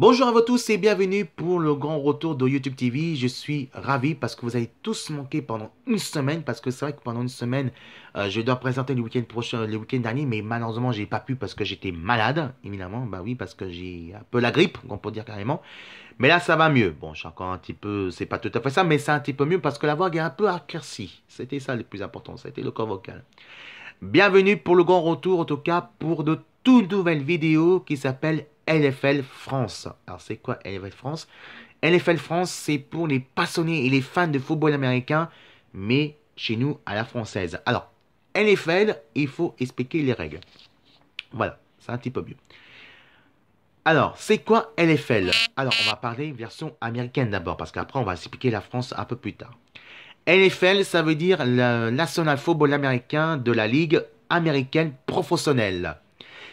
Bonjour à vous tous et bienvenue pour le grand retour de YouTube TV. Je suis ravi parce que vous avez tous manqué pendant une semaine parce que c'est vrai que pendant une semaine, euh, je dois présenter le week-end prochain, le week-end dernier, mais malheureusement j'ai pas pu parce que j'étais malade, évidemment. Bah oui, parce que j'ai un peu la grippe, on peut dire carrément. Mais là ça va mieux. Bon, je suis encore un petit peu, c'est pas tout à fait ça, mais c'est un petit peu mieux parce que la voix est un peu raccourcie. C'était ça le plus important, c'était le corps vocal. Bienvenue pour le grand retour en tout cas pour de toutes nouvelles vidéos qui s'appellent LFL France. Alors c'est quoi LFL France LFL France, c'est pour les passionnés et les fans de football américain, mais chez nous à la française. Alors, LFL, il faut expliquer les règles. Voilà, c'est un petit peu mieux. Alors, c'est quoi LFL Alors, on va parler version américaine d'abord, parce qu'après, on va expliquer la France un peu plus tard. LFL, ça veut dire le National Football Américain de la Ligue américaine professionnelle.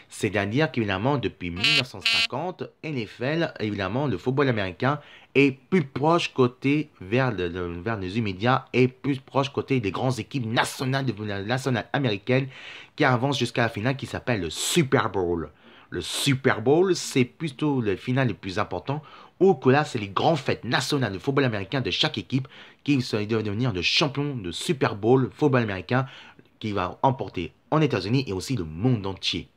C'est-à-dire qu'évidemment, depuis 1950, NFL, évidemment, le football américain est plus proche côté vers, les immédiats et plus proche côté des grandes équipes nationales, nationales américaines qui avancent jusqu'à la finale qui s'appelle le Super Bowl. Le Super Bowl, c'est plutôt le final le plus important où là, c'est les grandes fêtes nationales de football américain de chaque équipe qui va devenir le champion de Super Bowl football américain qui va emporter en États-Unis et aussi le monde entier.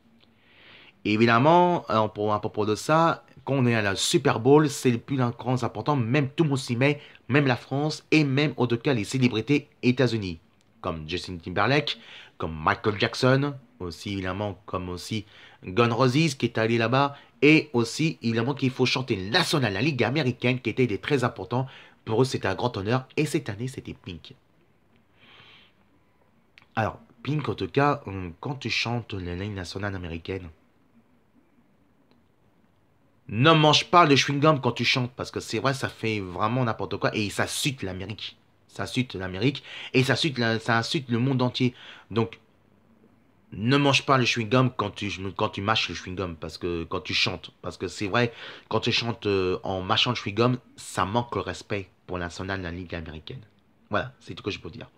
Évidemment, à propos de ça, quand on est à la Super Bowl, c'est le plus grand important, même tout le monde s'y met, même la France et même en tout cas les célébrités États-Unis, comme Justin Timberlake, comme Michael Jackson, aussi évidemment comme aussi Gun Roses qui est allé là-bas, et aussi évidemment qu'il faut chanter la à la Ligue américaine qui était très important. Pour eux, c'était un grand honneur, et cette année, c'était Pink. Alors, Pink, en tout cas, euh, quand tu chantes la nationale américaine, ne mange pas le chewing-gum quand tu chantes, parce que c'est vrai, ça fait vraiment n'importe quoi, et ça suite l'Amérique. Ça suite l'Amérique, et ça suite le monde entier. Donc, ne mange pas le chewing-gum quand tu, quand tu mâches le chewing-gum, parce que quand tu chantes. Parce que c'est vrai, quand tu chantes euh, en mâchant le chewing-gum, ça manque le respect pour nationale de la Ligue américaine. Voilà, c'est tout ce que je peux dire.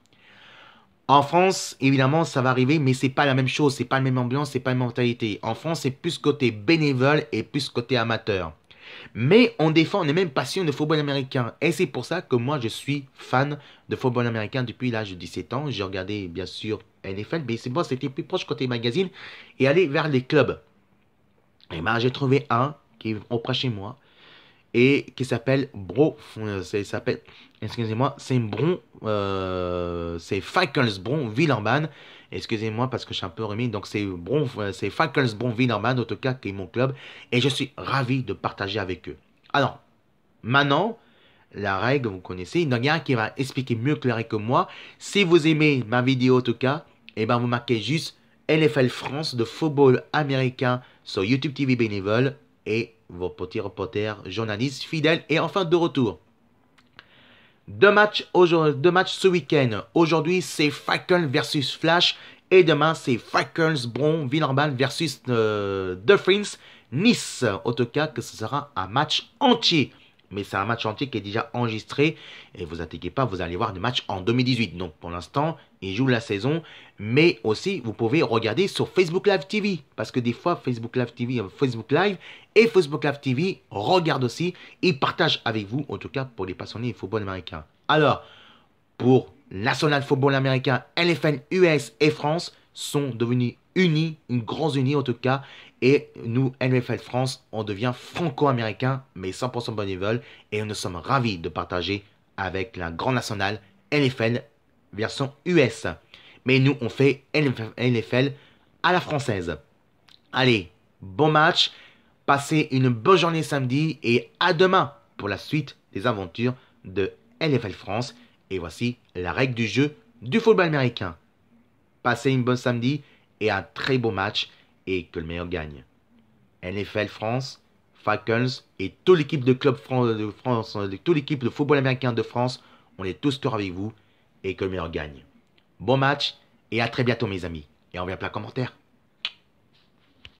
En France, évidemment, ça va arriver, mais c'est pas la même chose, c'est pas la même ambiance, c'est pas la même mentalité. En France, c'est plus côté bénévole et plus côté amateur. Mais on défend, on est même passionné de football américain. Et c'est pour ça que moi, je suis fan de football américain depuis l'âge de 17 ans. J'ai regardé, bien sûr, NFL, mais c'est bon, c'était plus proche côté magazine et aller vers les clubs. Et ben, j'ai trouvé un qui est auprès chez moi et qui s'appelle Bro, s'appelle, excusez-moi, c'est Bron, euh, c'est bron Villeurbanne. Excusez-moi parce que je suis un peu remis, donc c'est Bron, euh, c'est bron Villeurbanne, en tout cas, qui est mon club, et je suis ravi de partager avec eux. Alors, maintenant, la règle, vous connaissez, il n'y a rien qui va expliquer mieux clairé que moi. Si vous aimez ma vidéo, en tout cas, et eh ben vous marquez juste NFL France de football américain sur YouTube TV bénévole et vos petits reporters, journalistes fidèles et enfin de retour. Deux matchs, deux matchs ce week-end. Aujourd'hui, c'est Falcons versus Flash et demain, c'est Falcons Bron Villeurbanne versus euh, Nice. En tout cas, que ce sera un match entier mais c'est un match entier qui est déjà enregistré. Et vous inquiétez pas, vous allez voir des matchs en 2018. Donc pour l'instant, il joue la saison. Mais aussi, vous pouvez regarder sur Facebook Live TV. Parce que des fois, Facebook Live TV, euh, Facebook Live et Facebook Live TV regardent aussi et partagent avec vous, en tout cas pour les passionnés du football américain. Alors, pour National Football Américain, LFN US et France, sont devenus unis, une grande unie en tout cas, et nous, NFL France, on devient franco-américain, mais 100% bénévole, et nous sommes ravis de partager avec la grande nationale NFL version US. Mais nous, on fait NFL à la française. Allez, bon match, passez une bonne journée samedi, et à demain pour la suite des aventures de NFL France. Et voici la règle du jeu du football américain. Passez une bonne samedi et un très beau match et que le meilleur gagne. NFL France, Falcons et toute l'équipe de club de France, toute l'équipe de football américain de France, on est tous heureux avec vous et que le meilleur gagne. Bon match et à très bientôt mes amis. Et on vient plein commentaire.